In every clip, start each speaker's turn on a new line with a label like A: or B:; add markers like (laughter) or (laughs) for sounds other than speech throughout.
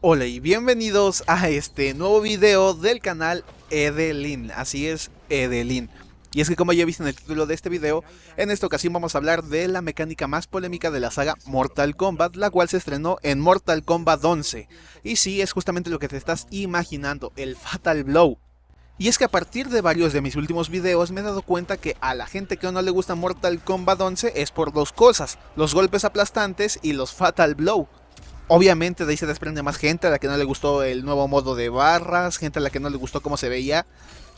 A: Hola y bienvenidos a este nuevo video del canal Edelin, así es Edelin. Y es que como ya visto en el título de este video, en esta ocasión vamos a hablar de la mecánica más polémica de la saga Mortal Kombat, la cual se estrenó en Mortal Kombat 11. Y sí, es justamente lo que te estás imaginando, el Fatal Blow. Y es que a partir de varios de mis últimos videos me he dado cuenta que a la gente que no le gusta Mortal Kombat 11 es por dos cosas, los golpes aplastantes y los Fatal Blow. Obviamente de ahí se desprende más gente a la que no le gustó el nuevo modo de barras, gente a la que no le gustó cómo se veía,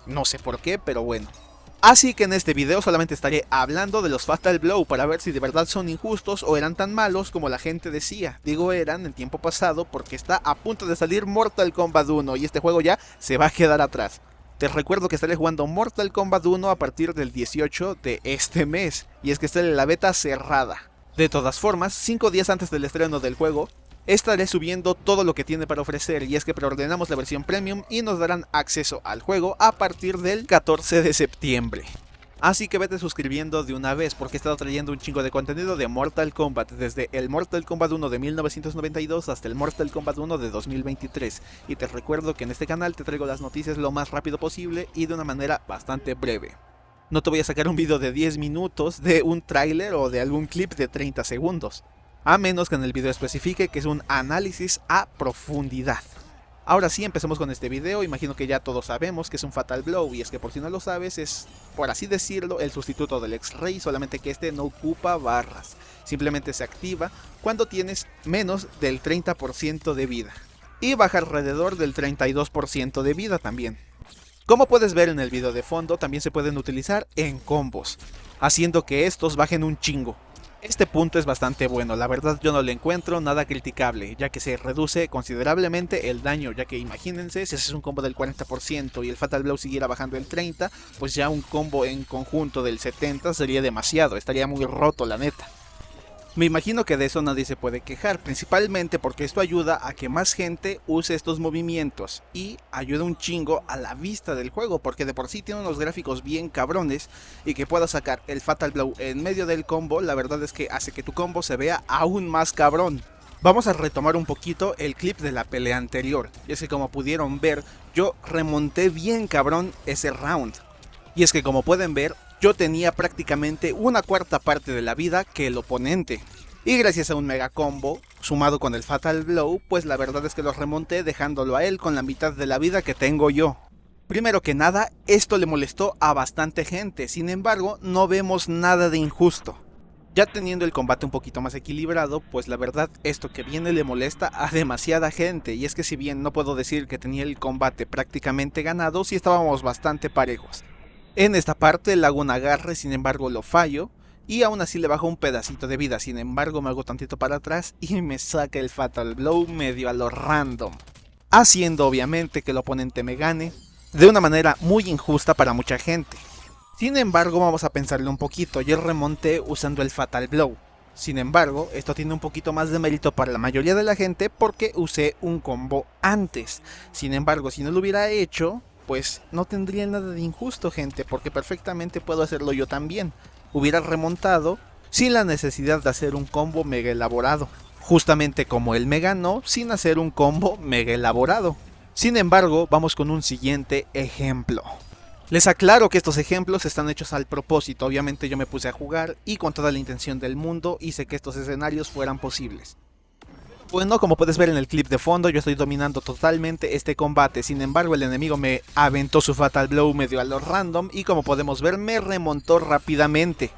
A: no sé por qué, pero bueno. Así que en este video solamente estaré hablando de los Fatal Blow para ver si de verdad son injustos o eran tan malos como la gente decía. Digo eran en tiempo pasado porque está a punto de salir Mortal Kombat 1 y este juego ya se va a quedar atrás. Te recuerdo que estaré jugando Mortal Kombat 1 a partir del 18 de este mes y es que está en la beta cerrada. De todas formas, 5 días antes del estreno del juego, Estaré subiendo todo lo que tiene para ofrecer y es que preordenamos la versión premium y nos darán acceso al juego a partir del 14 de septiembre. Así que vete suscribiendo de una vez porque he estado trayendo un chingo de contenido de Mortal Kombat, desde el Mortal Kombat 1 de 1992 hasta el Mortal Kombat 1 de 2023. Y te recuerdo que en este canal te traigo las noticias lo más rápido posible y de una manera bastante breve. No te voy a sacar un video de 10 minutos de un tráiler o de algún clip de 30 segundos a menos que en el video especifique que es un análisis a profundidad. Ahora sí, empecemos con este video, imagino que ya todos sabemos que es un Fatal Blow, y es que por si no lo sabes, es, por así decirlo, el sustituto del X-Ray, solamente que este no ocupa barras, simplemente se activa cuando tienes menos del 30% de vida, y baja alrededor del 32% de vida también. Como puedes ver en el video de fondo, también se pueden utilizar en combos, haciendo que estos bajen un chingo, este punto es bastante bueno, la verdad yo no le encuentro nada criticable, ya que se reduce considerablemente el daño, ya que imagínense, si haces un combo del 40% y el Fatal Blow siguiera bajando el 30%, pues ya un combo en conjunto del 70% sería demasiado, estaría muy roto la neta. Me imagino que de eso nadie se puede quejar, principalmente porque esto ayuda a que más gente use estos movimientos y ayuda un chingo a la vista del juego, porque de por sí tiene unos gráficos bien cabrones y que pueda sacar el Fatal Blow en medio del combo, la verdad es que hace que tu combo se vea aún más cabrón. Vamos a retomar un poquito el clip de la pelea anterior, y es que como pudieron ver, yo remonté bien cabrón ese round. Y es que como pueden ver, yo tenía prácticamente una cuarta parte de la vida que el oponente. Y gracias a un mega combo, sumado con el Fatal Blow, pues la verdad es que lo remonté dejándolo a él con la mitad de la vida que tengo yo. Primero que nada, esto le molestó a bastante gente, sin embargo, no vemos nada de injusto. Ya teniendo el combate un poquito más equilibrado, pues la verdad esto que viene le molesta a demasiada gente, y es que si bien no puedo decir que tenía el combate prácticamente ganado, sí estábamos bastante parejos. En esta parte le hago un agarre, sin embargo lo fallo. Y aún así le bajo un pedacito de vida, sin embargo me hago tantito para atrás y (laughs) me saca el Fatal Blow medio a lo random. Haciendo obviamente que el oponente me gane, de una manera muy injusta para mucha gente. Sin embargo vamos a pensarle un poquito, yo remonté usando el Fatal Blow. Sin embargo, esto tiene un poquito más de mérito para la mayoría de la gente porque usé un combo antes. Sin embargo, si no lo hubiera hecho, pues no tendría nada de injusto, gente, porque perfectamente puedo hacerlo yo también. Hubiera remontado sin la necesidad de hacer un combo mega elaborado, justamente como él me ganó sin hacer un combo mega elaborado. Sin embargo, vamos con un siguiente ejemplo. Les aclaro que estos ejemplos están hechos al propósito, obviamente yo me puse a jugar y con toda la intención del mundo hice que estos escenarios fueran posibles. Bueno, pues, como puedes ver en el clip de fondo, yo estoy dominando totalmente este combate. Sin embargo, el enemigo me aventó su Fatal Blow medio a los random y como podemos ver, me remontó rápidamente.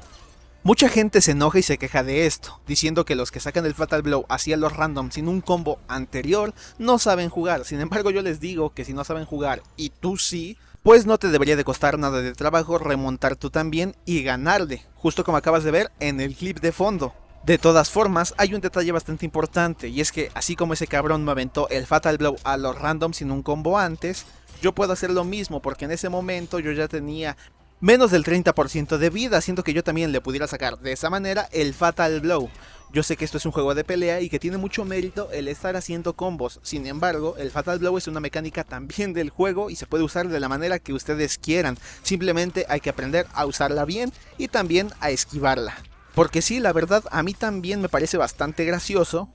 A: Mucha gente se enoja y se queja de esto, diciendo que los que sacan el Fatal Blow hacia los random sin un combo anterior no saben jugar. Sin embargo, yo les digo que si no saben jugar y tú sí, pues no te debería de costar nada de trabajo remontar tú también y ganarle, justo como acabas de ver en el clip de fondo. De todas formas, hay un detalle bastante importante, y es que así como ese cabrón me aventó el Fatal Blow a los randoms sin un combo antes, yo puedo hacer lo mismo, porque en ese momento yo ya tenía menos del 30% de vida, siento que yo también le pudiera sacar de esa manera el Fatal Blow. Yo sé que esto es un juego de pelea y que tiene mucho mérito el estar haciendo combos, sin embargo, el Fatal Blow es una mecánica también del juego y se puede usar de la manera que ustedes quieran, simplemente hay que aprender a usarla bien y también a esquivarla. Porque sí, la verdad, a mí también me parece bastante gracioso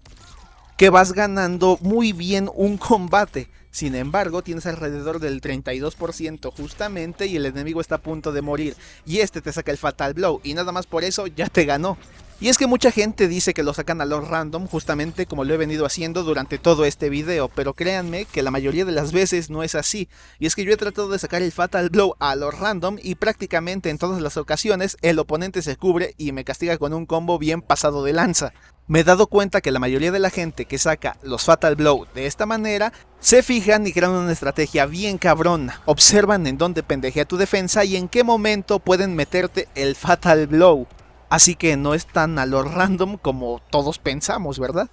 A: que vas ganando muy bien un combate. Sin embargo, tienes alrededor del 32% justamente y el enemigo está a punto de morir. Y este te saca el Fatal Blow y nada más por eso ya te ganó. Y es que mucha gente dice que lo sacan a los random justamente como lo he venido haciendo durante todo este video, pero créanme que la mayoría de las veces no es así. Y es que yo he tratado de sacar el Fatal Blow a los random y prácticamente en todas las ocasiones el oponente se cubre y me castiga con un combo bien pasado de lanza. Me he dado cuenta que la mayoría de la gente que saca los Fatal Blow de esta manera se fijan y crean una estrategia bien cabrona. Observan en dónde pendejea tu defensa y en qué momento pueden meterte el Fatal Blow. Así que no es tan a lo random como todos pensamos, ¿verdad?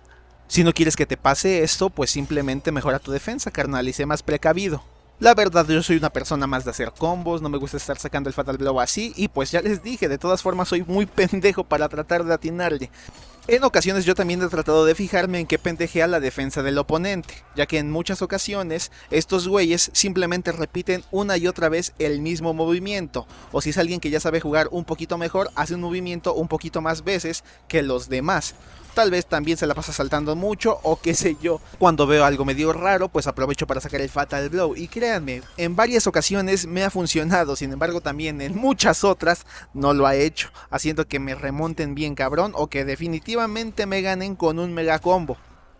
A: Si no quieres que te pase esto, pues simplemente mejora tu defensa, carnal, y sé más precavido. La verdad, yo soy una persona más de hacer combos, no me gusta estar sacando el Fatal Blow así, y pues ya les dije, de todas formas soy muy (laughs) pendejo para tratar de atinarle. En ocasiones yo también he tratado de fijarme en qué pendejea la defensa del oponente, ya que en muchas ocasiones estos güeyes simplemente repiten una y otra vez el mismo movimiento, o si es alguien que ya sabe jugar un poquito mejor, hace un movimiento un poquito más veces que los demás. Tal vez también se la pasa saltando mucho o qué sé yo. Cuando veo algo medio raro, pues aprovecho para sacar el Fatal Blow. Y créanme, en varias ocasiones me ha funcionado, sin embargo también en muchas otras no lo ha hecho, haciendo que me remonten bien cabrón o que definitivamente me ganen con un mega combo.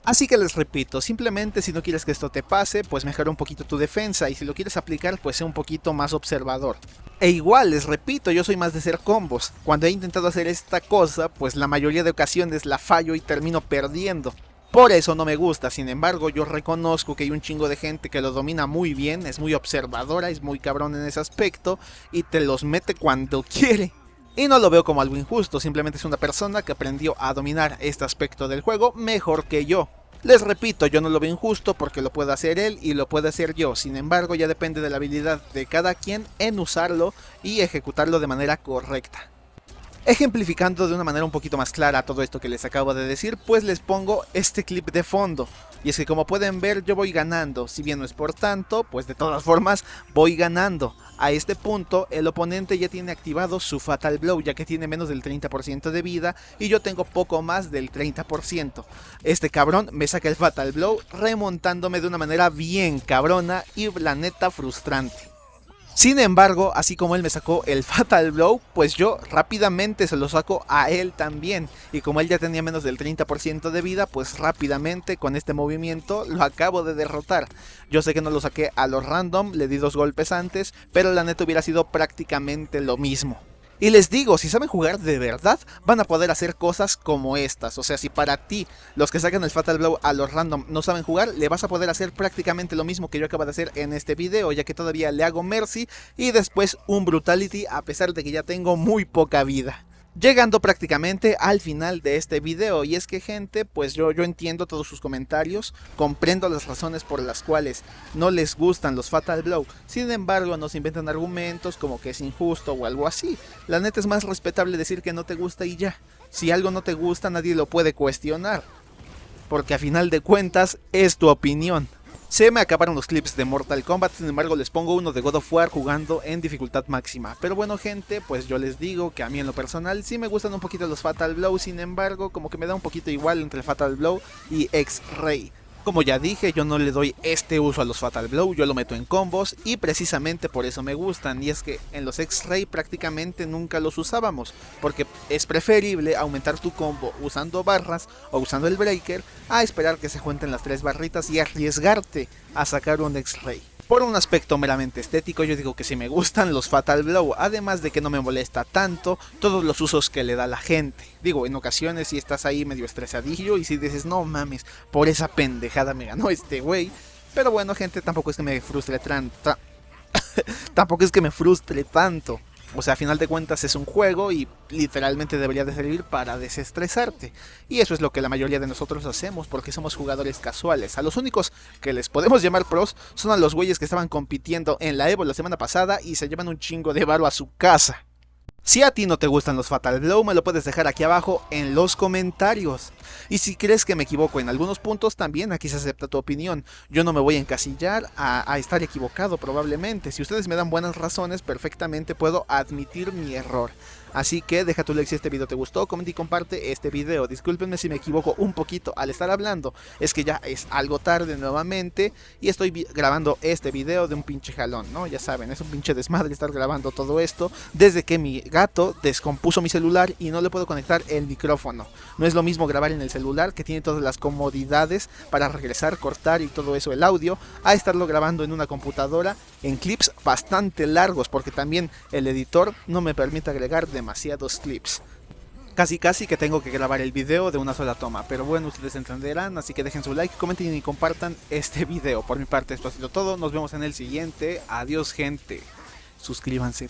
A: Así que les repito, simplemente si no quieres que esto te pase, pues mejora un poquito tu defensa y si lo quieres aplicar, pues sea un poquito más observador. E igual, les repito, yo soy más de ser combos. Cuando he intentado hacer esta cosa, pues la mayoría de ocasiones la fallo y termino perdiendo. Por eso no me gusta, sin embargo yo reconozco que hay un chingo de gente que lo domina muy bien, es muy observadora, es muy cabrón en ese aspecto y te los mete cuando (laughs) quiere. Y no lo veo como algo injusto, simplemente es una persona que aprendió a dominar este aspecto del juego mejor que yo. Les repito, yo no lo veo injusto porque lo puede hacer él y lo puede hacer yo, sin embargo ya depende de la habilidad de cada quien en usarlo y ejecutarlo de manera correcta. Ejemplificando de una manera un poquito más clara todo esto que les acabo de decir, pues les pongo este clip de fondo. Y es que como pueden ver yo voy ganando, si bien no es por tanto, pues de todas formas voy ganando. A este punto el oponente ya tiene activado su Fatal Blow ya que tiene menos del 30% de vida y yo tengo poco más del 30%. Este cabrón me saca el Fatal Blow remontándome de una manera bien cabrona y la neta frustrante. Sin embargo, así como él me sacó el Fatal Blow, pues yo rápidamente se lo saco a él también. Y como él ya tenía menos del 30% de vida, pues rápidamente con este movimiento lo acabo de derrotar. Yo sé que no lo saqué a los random, le di dos golpes antes, pero la neta hubiera sido prácticamente lo mismo. Y les digo, si saben jugar de verdad, van a poder hacer cosas como estas. O sea, si para ti, los que sacan el Fatal Blow a los random no saben jugar, le vas a poder hacer prácticamente lo mismo que yo acabo de hacer en este video, ya que todavía le hago Mercy y después un Brutality, a pesar de que ya tengo muy poca vida. Llegando prácticamente al final de este video, y es que gente, pues yo, yo entiendo todos sus comentarios, comprendo las razones por las cuales no les gustan los Fatal Blow, sin embargo nos inventan argumentos como que es injusto o algo así. La neta es más respetable decir que no te gusta y ya. Si algo no te gusta nadie lo puede cuestionar, porque a final de cuentas es tu opinión. Se me acabaron los clips de Mortal Kombat, sin embargo les pongo uno de God of War jugando en dificultad máxima. Pero bueno gente, pues yo les digo que a mí en lo personal sí me gustan un poquito los Fatal Blow, sin embargo como que me da un poquito igual entre Fatal Blow y X-Ray. Como ya dije, yo no le doy este uso a los Fatal Blow, yo lo meto en combos y precisamente por eso me gustan. Y es que en los X-Ray prácticamente nunca los usábamos, porque es preferible aumentar tu combo usando barras o usando el breaker a esperar que se junten las tres barritas y arriesgarte a sacar un X-Ray. Por un aspecto meramente estético, yo digo que si me gustan los Fatal Blow, además de que no me molesta tanto todos los usos que le da la gente. Digo, en ocasiones si estás ahí medio estresadillo y si dices, no mames, por esa pendejada me ganó este güey. Pero bueno, gente, tampoco es que me frustre tanto. (laughs) tampoco es que me frustre tanto. O sea, a final de cuentas es un juego y literalmente debería de servir para desestresarte. Y eso es lo que la mayoría de nosotros hacemos porque somos jugadores casuales. A los únicos que les podemos llamar pros son a los güeyes que estaban compitiendo en la Evo la semana pasada y se llevan un chingo de varo a su casa. Si a ti no te gustan los Fatal Blow, me lo puedes dejar aquí abajo en los comentarios. Y si crees que me equivoco en algunos puntos, también aquí se acepta tu opinión. Yo no me voy a encasillar a, a estar equivocado probablemente. Si ustedes me dan buenas razones, perfectamente puedo admitir mi error. Así que deja tu like si este video te gustó, comenta y comparte este video. Discúlpenme si me equivoco un poquito al estar hablando, es que ya es algo tarde nuevamente y estoy grabando este video de un pinche jalón, ¿no? Ya saben, es un pinche desmadre estar grabando todo esto desde que mi gato descompuso mi celular y no le puedo conectar el micrófono. No es lo mismo grabar en el celular que tiene todas las comodidades para regresar, cortar y todo eso el audio a estarlo grabando en una computadora en clips bastante largos porque también el editor no me permite agregar de demasiados clips. Casi casi que tengo que grabar el video de una sola toma, pero bueno, ustedes entenderán, así que dejen su like, comenten y compartan este video. Por mi parte, esto ha sido todo, nos vemos en el siguiente, adiós gente, suscríbanse.